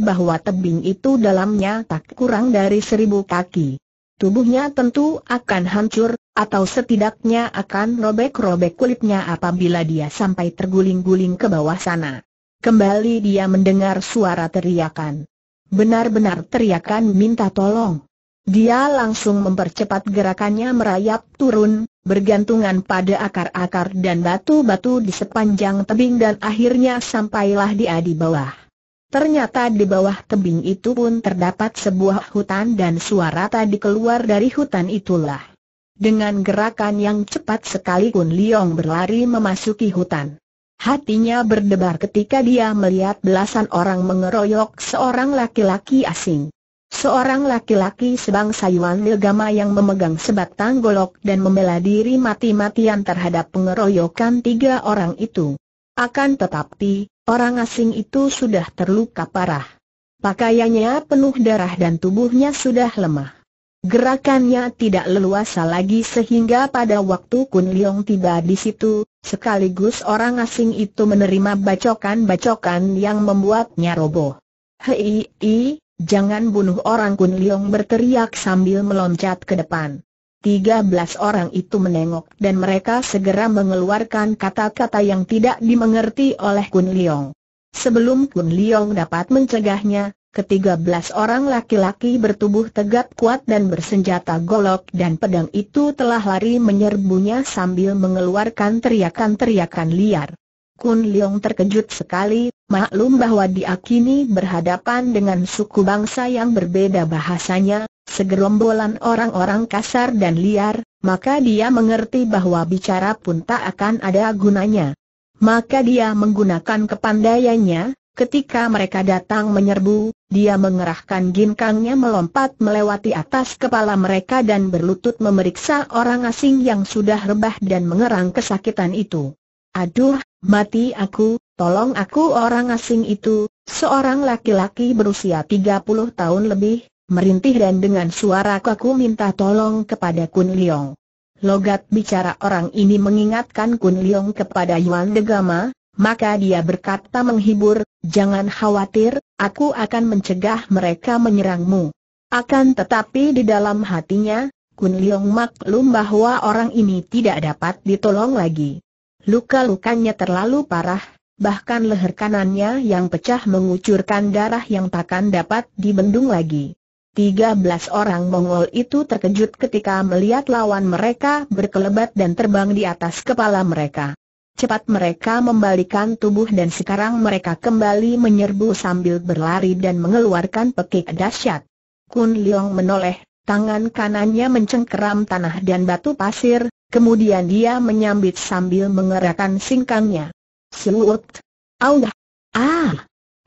bahwa tebing itu dalamnya tak kurang dari seribu kaki. Tubuhnya tentu akan hancur, atau setidaknya akan robek-robek kulitnya apabila dia sampai terguling-guling ke bawah sana. Kembali dia mendengar suara teriakan. Benar-benar teriakan minta tolong. Dia langsung mempercepat gerakannya merayap turun, bergantungan pada akar-akar dan batu-batu di sepanjang tebing dan akhirnya sampailah dia di bawah. Ternyata di bawah tebing itu pun terdapat sebuah hutan dan suara tadi keluar dari hutan itulah. Dengan gerakan yang cepat sekali Kun Liong berlari memasuki hutan. Hatinya berdebar ketika dia melihat belasan orang mengeroyok seorang laki-laki asing. Seorang laki-laki sebangsa Yuan Lilgama yang memegang sebatang golok dan membela diri mati-matian terhadap pengeroyokan tiga orang itu. Akan tetapi, orang asing itu sudah terluka parah. Pakaiannya penuh darah dan tubuhnya sudah lemah. Gerakannya tidak leluasa lagi sehingga pada waktu Kun Leong tiba di situ, sekaligus orang asing itu menerima bacokan-bacokan yang membuatnya roboh. Hei, i, jangan bunuh orang Kun Leong berteriak sambil meloncat ke depan. Tiga belas orang itu menengok dan mereka segera mengeluarkan kata-kata yang tidak dimengerti oleh Kun Leong. Sebelum Kun Leong dapat mencegahnya, Ketiga belas orang laki-laki bertubuh tegap kuat dan bersenjata golok dan pedang itu telah lari menyerbunya sambil mengeluarkan teriakan-teriakan liar. Kun Leong terkejut sekali, maklum bahwa dia kini berhadapan dengan suku bangsa yang berbeda bahasanya, segerombolan orang-orang kasar dan liar, maka dia mengerti bahwa bicara pun tak akan ada gunanya. Maka dia menggunakan kepandaiannya, Ketika mereka datang menyerbu, dia mengerahkan ginkangnya melompat melewati atas kepala mereka dan berlutut memeriksa orang asing yang sudah rebah dan mengerang kesakitan itu. Aduh, mati aku, tolong aku orang asing itu, seorang laki-laki berusia 30 tahun lebih, merintih dan dengan suara kaku minta tolong kepada Kun Leong. Logat bicara orang ini mengingatkan Kun Leong kepada Yuan Degama, maka dia berkata menghibur, jangan khawatir, aku akan mencegah mereka menyerangmu. Akan tetapi di dalam hatinya, Kun Leong maklum bahwa orang ini tidak dapat ditolong lagi. Luka-lukanya terlalu parah, bahkan leher kanannya yang pecah mengucurkan darah yang takkan dapat dibendung lagi. Tiga belas orang Mongol itu terkejut ketika melihat lawan mereka berkelebat dan terbang di atas kepala mereka. Cepat mereka membalikan tubuh dan sekarang mereka kembali menyerbu sambil berlari dan mengeluarkan pekik dahsyat. Kun Leong menoleh, tangan kanannya mencengkeram tanah dan batu pasir, kemudian dia menyambit sambil mengerahkan singkangnya. Siluut! Aduh. Ah!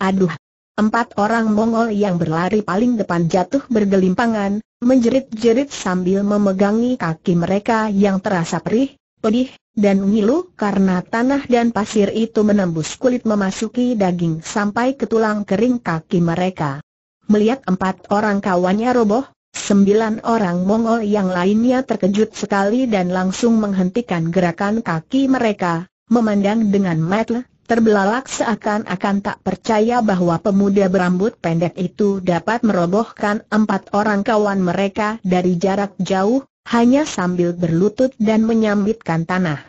Aduh! Empat orang Mongol yang berlari paling depan jatuh bergelimpangan, menjerit-jerit sambil memegangi kaki mereka yang terasa perih, pedih, dan ngilu karena tanah dan pasir itu menembus kulit memasuki daging sampai ke tulang kering kaki mereka. Melihat empat orang kawannya roboh, sembilan orang Mongol yang lainnya terkejut sekali dan langsung menghentikan gerakan kaki mereka, memandang dengan mata terbelalak seakan-akan tak percaya bahwa pemuda berambut pendek itu dapat merobohkan empat orang kawan mereka dari jarak jauh, hanya sambil berlutut dan menyambitkan tanah.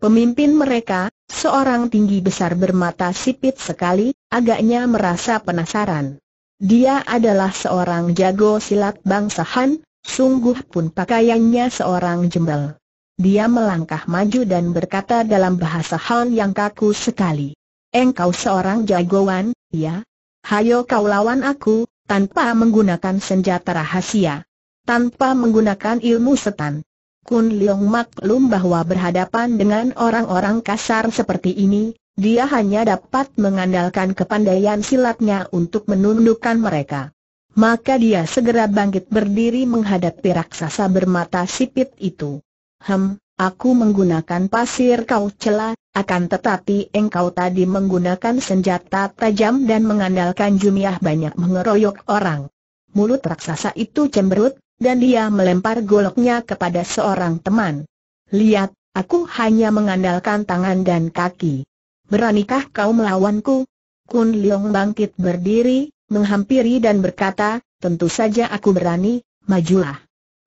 Pemimpin mereka, seorang tinggi besar bermata sipit sekali, agaknya merasa penasaran. Dia adalah seorang jago silat bangsa Han, sungguh pun pakaiannya seorang jembel. Dia melangkah maju dan berkata dalam bahasa Han yang kaku sekali. Engkau seorang jagoan, ya? Hayo kau lawan aku, tanpa menggunakan senjata rahasia tanpa menggunakan ilmu setan. Kun Leong maklum bahwa berhadapan dengan orang-orang kasar seperti ini, dia hanya dapat mengandalkan kepandaian silatnya untuk menundukkan mereka. Maka dia segera bangkit berdiri menghadapi raksasa bermata sipit itu. Hem, aku menggunakan pasir kau celah, akan tetapi engkau tadi menggunakan senjata tajam dan mengandalkan jumiah banyak mengeroyok orang. Mulut raksasa itu cemberut, dan dia melempar goloknya kepada seorang teman. Lihat, aku hanya mengandalkan tangan dan kaki. Beranikah kau melawanku? Kun Leong bangkit berdiri, menghampiri dan berkata, tentu saja aku berani, majulah.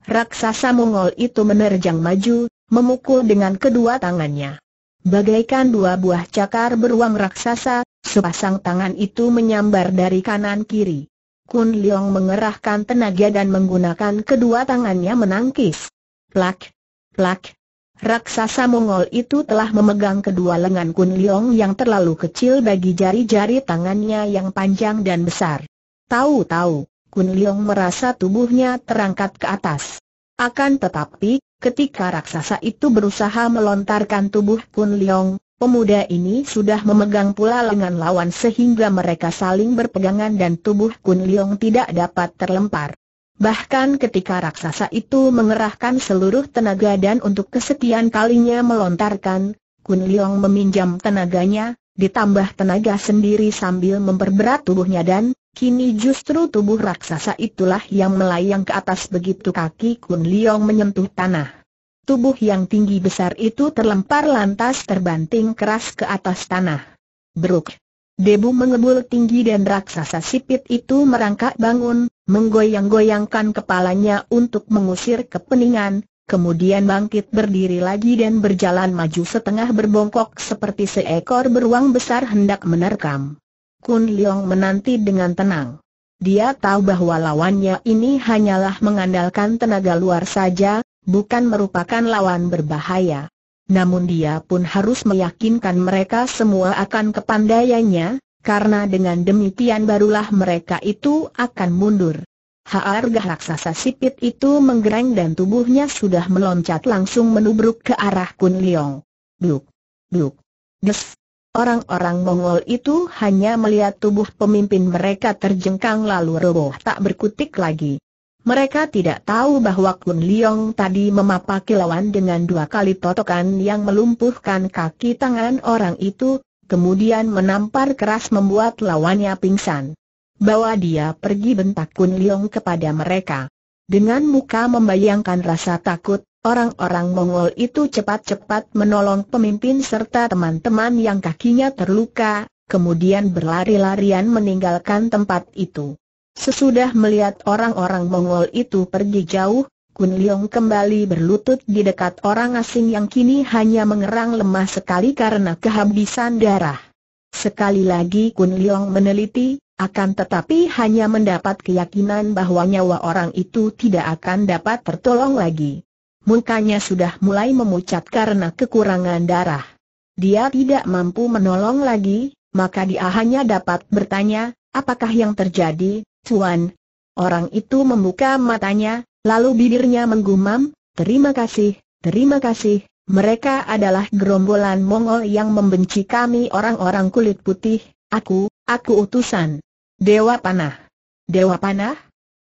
Raksasa Mongol itu menerjang maju, memukul dengan kedua tangannya. Bagaikan dua buah cakar beruang raksasa, sepasang tangan itu menyambar dari kanan kiri. Kun Leong mengerahkan tenaga dan menggunakan kedua tangannya menangkis. Plak, plak. Raksasa Mongol itu telah memegang kedua lengan Kun Leong yang terlalu kecil bagi jari-jari tangannya yang panjang dan besar. Tahu-tahu, Kun Leong merasa tubuhnya terangkat ke atas. Akan tetapi, ketika raksasa itu berusaha melontarkan tubuh Kun Leong, Pemuda ini sudah memegang pula lengan lawan sehingga mereka saling berpegangan dan tubuh Kun Leong tidak dapat terlempar. Bahkan ketika raksasa itu mengerahkan seluruh tenaga dan untuk kesetiaan kalinya melontarkan, Kun Leong meminjam tenaganya, ditambah tenaga sendiri sambil memperberat tubuhnya dan, kini justru tubuh raksasa itulah yang melayang ke atas begitu kaki Kun Leong menyentuh tanah. Tubuh yang tinggi besar itu terlempar lantas terbanting keras ke atas tanah. Beruk. Debu mengebul tinggi dan raksasa sipit itu merangkak bangun, menggoyang-goyangkan kepalanya untuk mengusir kepeningan, kemudian bangkit berdiri lagi dan berjalan maju setengah berbongkok seperti seekor beruang besar hendak menerkam. Kun Leong menanti dengan tenang. Dia tahu bahwa lawannya ini hanyalah mengandalkan tenaga luar saja, bukan merupakan lawan berbahaya. Namun dia pun harus meyakinkan mereka semua akan kepandaiannya, karena dengan demikian barulah mereka itu akan mundur. Harga raksasa sipit itu menggereng dan tubuhnya sudah meloncat langsung menubruk ke arah Kun Liong. Duk, duk, des. Orang-orang Mongol itu hanya melihat tubuh pemimpin mereka terjengkang lalu roboh tak berkutik lagi. Mereka tidak tahu bahwa Kun Liong tadi memapaki lawan dengan dua kali totokan yang melumpuhkan kaki tangan orang itu, kemudian menampar keras membuat lawannya pingsan. Bawa dia pergi bentak Kun Liong kepada mereka. Dengan muka membayangkan rasa takut, orang-orang Mongol itu cepat-cepat menolong pemimpin serta teman-teman yang kakinya terluka, kemudian berlari-larian meninggalkan tempat itu. Sesudah melihat orang-orang Mongol itu pergi jauh, Kun Leong kembali berlutut di dekat orang asing yang kini hanya mengerang lemah sekali karena kehabisan darah. Sekali lagi Kun Leong meneliti, akan tetapi hanya mendapat keyakinan bahwa nyawa orang itu tidak akan dapat tertolong lagi. Mukanya sudah mulai memucat karena kekurangan darah. Dia tidak mampu menolong lagi, maka dia hanya dapat bertanya, apakah yang terjadi, Tuan. Orang itu membuka matanya, lalu bibirnya menggumam, terima kasih, terima kasih, mereka adalah gerombolan Mongol yang membenci kami orang-orang kulit putih, aku, aku utusan. Dewa Panah. Dewa Panah?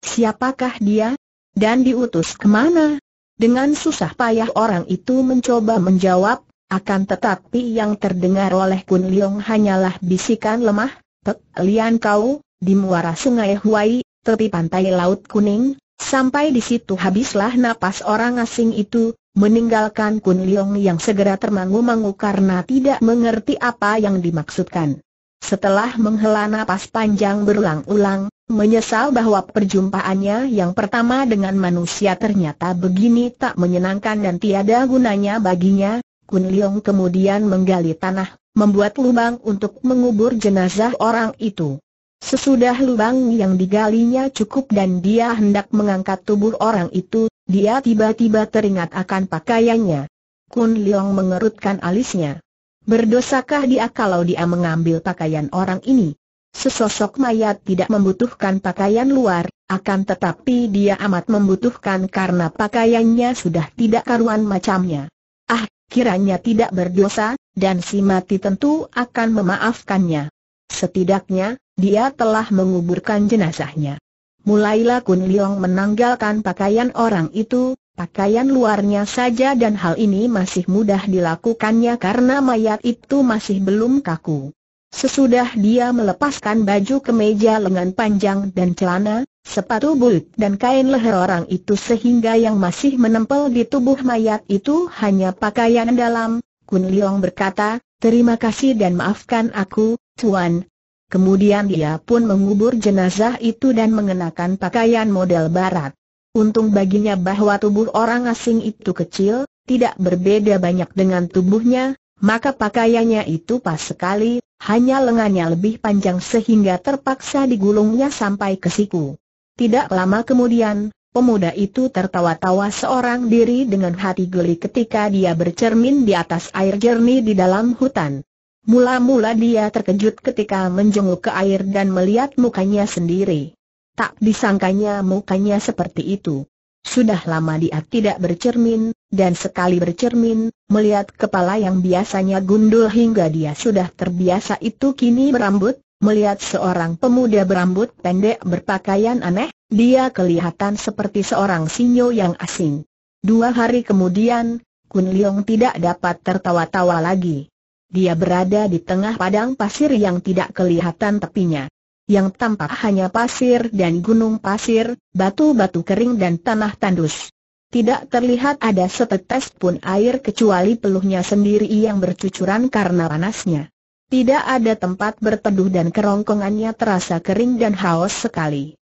Siapakah dia? Dan diutus kemana? Dengan susah payah orang itu mencoba menjawab, akan tetapi yang terdengar oleh Kun Leong hanyalah bisikan lemah, Pek Lian kau, di muara sungai Huai, tepi pantai Laut Kuning, sampai di situ habislah napas orang asing itu, meninggalkan Kun Liong yang segera termangu-mangu karena tidak mengerti apa yang dimaksudkan. Setelah menghela napas panjang berulang-ulang, menyesal bahwa perjumpaannya yang pertama dengan manusia ternyata begini tak menyenangkan dan tiada gunanya baginya, Kun Liong kemudian menggali tanah, membuat lubang untuk mengubur jenazah orang itu. Sesudah lubang yang digalinya cukup dan dia hendak mengangkat tubuh orang itu, dia tiba-tiba teringat akan pakaiannya. Kun Leong mengerutkan alisnya. Berdosakah dia kalau dia mengambil pakaian orang ini? Sesosok mayat tidak membutuhkan pakaian luar, akan tetapi dia amat membutuhkan karena pakaiannya sudah tidak karuan macamnya. Ah, kiranya tidak berdosa, dan si mati tentu akan memaafkannya. Setidaknya, dia telah menguburkan jenazahnya. Mulailah Kun Leong menanggalkan pakaian orang itu, pakaian luarnya saja dan hal ini masih mudah dilakukannya karena mayat itu masih belum kaku. Sesudah dia melepaskan baju kemeja lengan panjang dan celana, sepatu bulut dan kain leher orang itu sehingga yang masih menempel di tubuh mayat itu hanya pakaian dalam, Kun Leong berkata, Terima kasih dan maafkan aku, Tuan. Kemudian dia pun mengubur jenazah itu dan mengenakan pakaian model barat. Untung baginya bahwa tubuh orang asing itu kecil, tidak berbeda banyak dengan tubuhnya, maka pakaiannya itu pas sekali, hanya lengannya lebih panjang sehingga terpaksa digulungnya sampai ke siku. Tidak lama kemudian, pemuda itu tertawa-tawa seorang diri dengan hati geli ketika dia bercermin di atas air jernih di dalam hutan. Mula-mula dia terkejut ketika menjenguk ke air dan melihat mukanya sendiri. Tak disangkanya mukanya seperti itu. Sudah lama dia tidak bercermin, dan sekali bercermin, melihat kepala yang biasanya gundul hingga dia sudah terbiasa itu kini berambut, melihat seorang pemuda berambut pendek berpakaian aneh, dia kelihatan seperti seorang sinyo yang asing. Dua hari kemudian, Kun Leong tidak dapat tertawa-tawa lagi. Dia berada di tengah padang pasir yang tidak kelihatan tepinya. Yang tampak hanya pasir dan gunung pasir, batu-batu kering dan tanah tandus. Tidak terlihat ada setetes pun air kecuali peluhnya sendiri yang bercucuran karena panasnya. Tidak ada tempat berteduh dan kerongkongannya terasa kering dan haus sekali.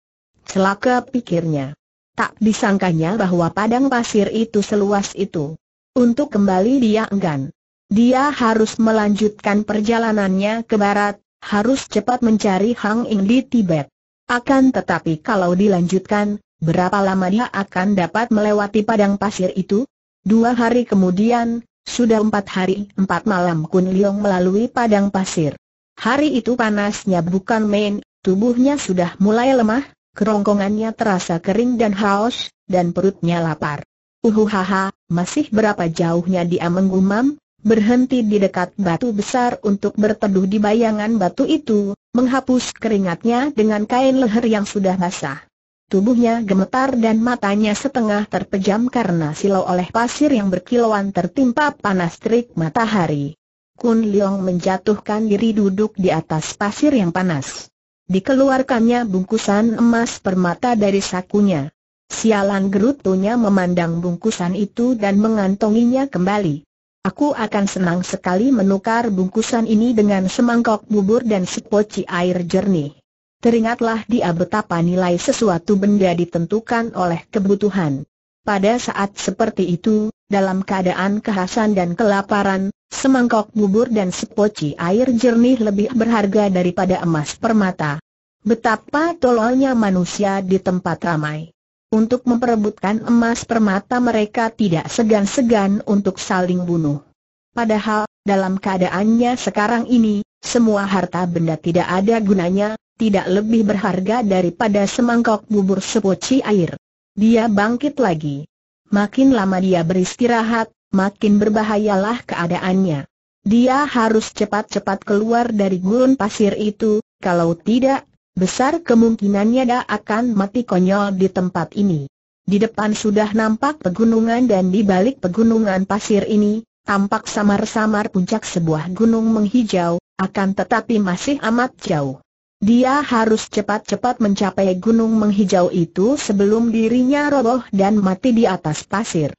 Celaka pikirnya. Tak disangkanya bahwa padang pasir itu seluas itu. Untuk kembali dia enggan. Dia harus melanjutkan perjalanannya ke barat, harus cepat mencari Hang Ing di Tibet. Akan tetapi kalau dilanjutkan, berapa lama dia akan dapat melewati padang pasir itu? Dua hari kemudian, sudah empat hari empat malam Kun Leong melalui padang pasir. Hari itu panasnya bukan main, tubuhnya sudah mulai lemah, kerongkongannya terasa kering dan haus, dan perutnya lapar. Uhuhaha, masih berapa jauhnya dia menggumam, berhenti di dekat batu besar untuk berteduh di bayangan batu itu, menghapus keringatnya dengan kain leher yang sudah basah. Tubuhnya gemetar dan matanya setengah terpejam karena silau oleh pasir yang berkilauan tertimpa panas terik matahari. Kun Leong menjatuhkan diri duduk di atas pasir yang panas. Dikeluarkannya bungkusan emas permata dari sakunya. Sialan gerutunya memandang bungkusan itu dan mengantonginya kembali. Aku akan senang sekali menukar bungkusan ini dengan semangkok bubur dan sepoci air jernih. Teringatlah dia betapa nilai sesuatu benda ditentukan oleh kebutuhan. Pada saat seperti itu, dalam keadaan kehasan dan kelaparan, semangkok bubur dan sepoci air jernih lebih berharga daripada emas permata. Betapa tololnya manusia di tempat ramai. Untuk memperebutkan emas permata mereka tidak segan-segan untuk saling bunuh. Padahal, dalam keadaannya sekarang ini, semua harta benda tidak ada gunanya, tidak lebih berharga daripada semangkok bubur sepoci air. Dia bangkit lagi. Makin lama dia beristirahat, makin berbahayalah keadaannya. Dia harus cepat-cepat keluar dari gurun pasir itu, kalau tidak, Besar kemungkinannya dia akan mati konyol di tempat ini. Di depan sudah nampak pegunungan dan di balik pegunungan pasir ini, tampak samar-samar puncak sebuah gunung menghijau, akan tetapi masih amat jauh. Dia harus cepat-cepat mencapai gunung menghijau itu sebelum dirinya roboh dan mati di atas pasir.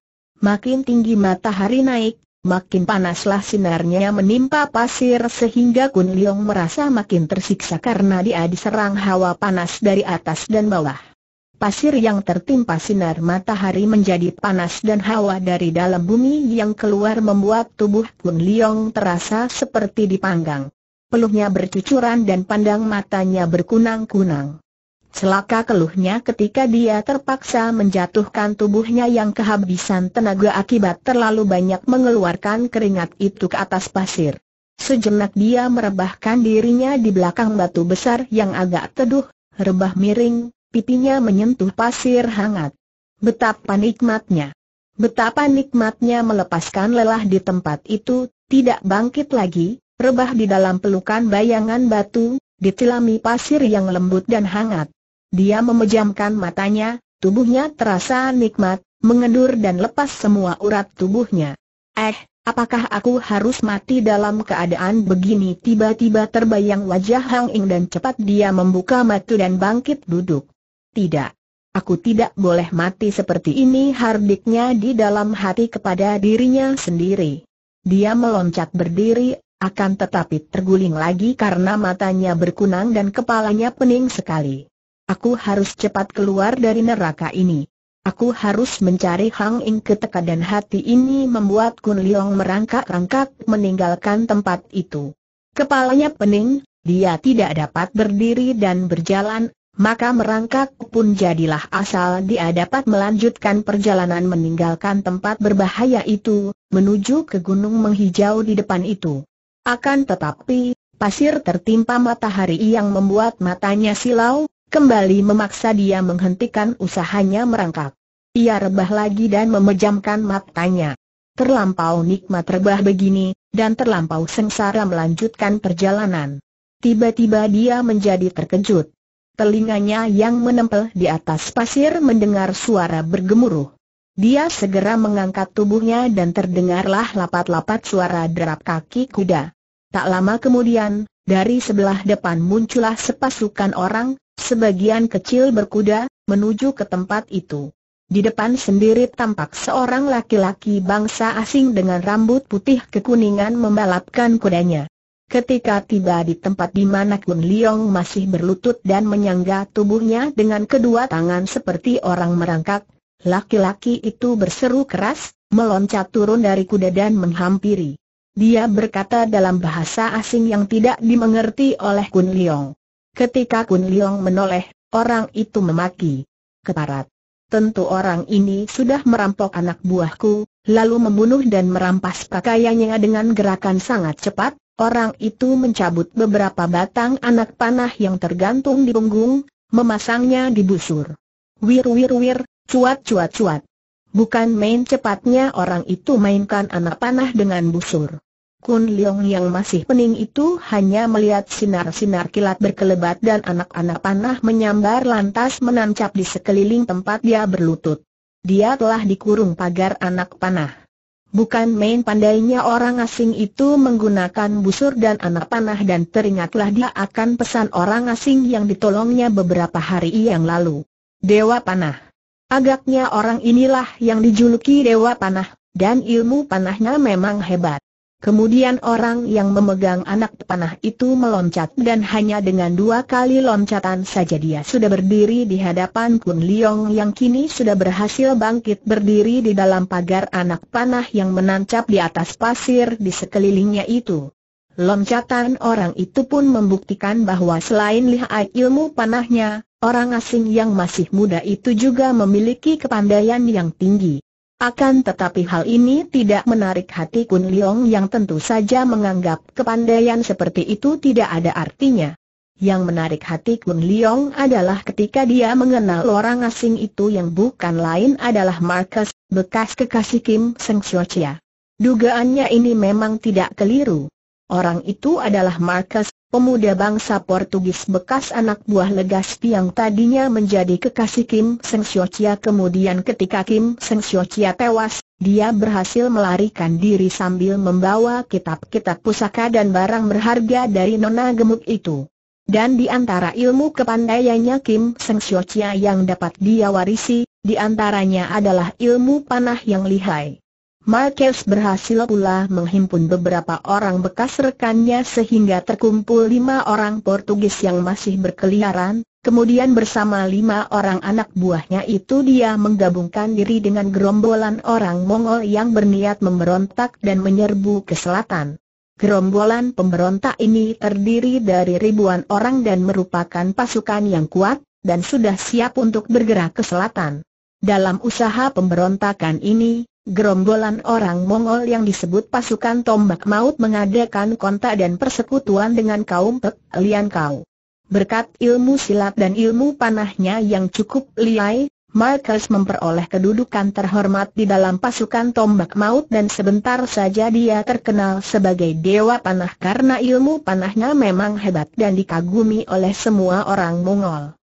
Makin tinggi matahari naik, makin panaslah sinarnya menimpa pasir sehingga Kun Leong merasa makin tersiksa karena dia diserang hawa panas dari atas dan bawah. Pasir yang tertimpa sinar matahari menjadi panas dan hawa dari dalam bumi yang keluar membuat tubuh Kun Leong terasa seperti dipanggang. Peluhnya bercucuran dan pandang matanya berkunang-kunang. Celaka keluhnya ketika dia terpaksa menjatuhkan tubuhnya yang kehabisan tenaga akibat terlalu banyak mengeluarkan keringat itu ke atas pasir. Sejenak dia merebahkan dirinya di belakang batu besar yang agak teduh, rebah miring, pipinya menyentuh pasir hangat. Betapa nikmatnya. Betapa nikmatnya melepaskan lelah di tempat itu, tidak bangkit lagi, rebah di dalam pelukan bayangan batu, ditilami pasir yang lembut dan hangat. Dia memejamkan matanya, tubuhnya terasa nikmat, mengendur dan lepas semua urat tubuhnya. Eh, apakah aku harus mati dalam keadaan begini? Tiba-tiba terbayang wajah Hang Ing dan cepat dia membuka mata dan bangkit duduk. Tidak. Aku tidak boleh mati seperti ini hardiknya di dalam hati kepada dirinya sendiri. Dia meloncat berdiri, akan tetapi terguling lagi karena matanya berkunang dan kepalanya pening sekali. Aku harus cepat keluar dari neraka ini. Aku harus mencari Hang Ing keteka dan hati ini membuat Kun Liong merangkak-rangkak meninggalkan tempat itu. Kepalanya pening, dia tidak dapat berdiri dan berjalan, maka merangkak pun jadilah asal dia dapat melanjutkan perjalanan meninggalkan tempat berbahaya itu, menuju ke gunung menghijau di depan itu. Akan tetapi, pasir tertimpa matahari yang membuat matanya silau, kembali memaksa dia menghentikan usahanya merangkak. Ia rebah lagi dan memejamkan matanya. Terlampau nikmat rebah begini, dan terlampau sengsara melanjutkan perjalanan. Tiba-tiba dia menjadi terkejut. Telinganya yang menempel di atas pasir mendengar suara bergemuruh. Dia segera mengangkat tubuhnya dan terdengarlah lapat-lapat suara derap kaki kuda. Tak lama kemudian, dari sebelah depan muncullah sepasukan orang, Sebagian kecil berkuda, menuju ke tempat itu. Di depan sendiri tampak seorang laki-laki bangsa asing dengan rambut putih kekuningan membalapkan kudanya. Ketika tiba di tempat di mana Kun Liong masih berlutut dan menyangga tubuhnya dengan kedua tangan seperti orang merangkak, laki-laki itu berseru keras, meloncat turun dari kuda dan menghampiri. Dia berkata dalam bahasa asing yang tidak dimengerti oleh Kun Liong. Ketika Kun Liong menoleh, orang itu memaki. Keparat. Tentu orang ini sudah merampok anak buahku, lalu membunuh dan merampas pakaiannya dengan gerakan sangat cepat, orang itu mencabut beberapa batang anak panah yang tergantung di punggung, memasangnya di busur. Wir wir wir, cuat cuat cuat. Bukan main cepatnya orang itu mainkan anak panah dengan busur. Kun Leong yang masih pening itu hanya melihat sinar-sinar kilat berkelebat dan anak-anak panah menyambar lantas menancap di sekeliling tempat dia berlutut. Dia telah dikurung pagar anak panah. Bukan main pandainya orang asing itu menggunakan busur dan anak panah dan teringatlah dia akan pesan orang asing yang ditolongnya beberapa hari yang lalu. Dewa Panah. Agaknya orang inilah yang dijuluki Dewa Panah, dan ilmu panahnya memang hebat. Kemudian orang yang memegang anak panah itu meloncat dan hanya dengan dua kali loncatan saja dia sudah berdiri di hadapan Kun Liong yang kini sudah berhasil bangkit berdiri di dalam pagar anak panah yang menancap di atas pasir di sekelilingnya itu. Loncatan orang itu pun membuktikan bahwa selain lihai ilmu panahnya, orang asing yang masih muda itu juga memiliki kepandaian yang tinggi. Akan tetapi hal ini tidak menarik hati Kun Liong yang tentu saja menganggap kepandaian seperti itu tidak ada artinya. Yang menarik hati Kun Liong adalah ketika dia mengenal orang asing itu yang bukan lain adalah Marcus, bekas kekasih Kim Seng Xiu Chia. Dugaannya ini memang tidak keliru. Orang itu adalah Marcus, pemuda bangsa Portugis bekas anak buah legasi yang tadinya menjadi kekasih Kim Seng Siocia kemudian ketika Kim Seng Siocia tewas, dia berhasil melarikan diri sambil membawa kitab-kitab pusaka dan barang berharga dari nona gemuk itu. Dan di antara ilmu kepandaiannya Kim Seng Siocia yang dapat dia warisi, di antaranya adalah ilmu panah yang lihai. Marquez berhasil pula menghimpun beberapa orang bekas rekannya sehingga terkumpul lima orang Portugis yang masih berkeliaran, kemudian bersama lima orang anak buahnya itu dia menggabungkan diri dengan gerombolan orang Mongol yang berniat memberontak dan menyerbu ke selatan. Gerombolan pemberontak ini terdiri dari ribuan orang dan merupakan pasukan yang kuat, dan sudah siap untuk bergerak ke selatan. Dalam usaha pemberontakan ini, Gerombolan orang Mongol yang disebut pasukan tombak maut mengadakan kontak dan persekutuan dengan kaum Pek Lian Kau. Berkat ilmu silat dan ilmu panahnya yang cukup liai, Marcus memperoleh kedudukan terhormat di dalam pasukan tombak maut dan sebentar saja dia terkenal sebagai dewa panah karena ilmu panahnya memang hebat dan dikagumi oleh semua orang Mongol.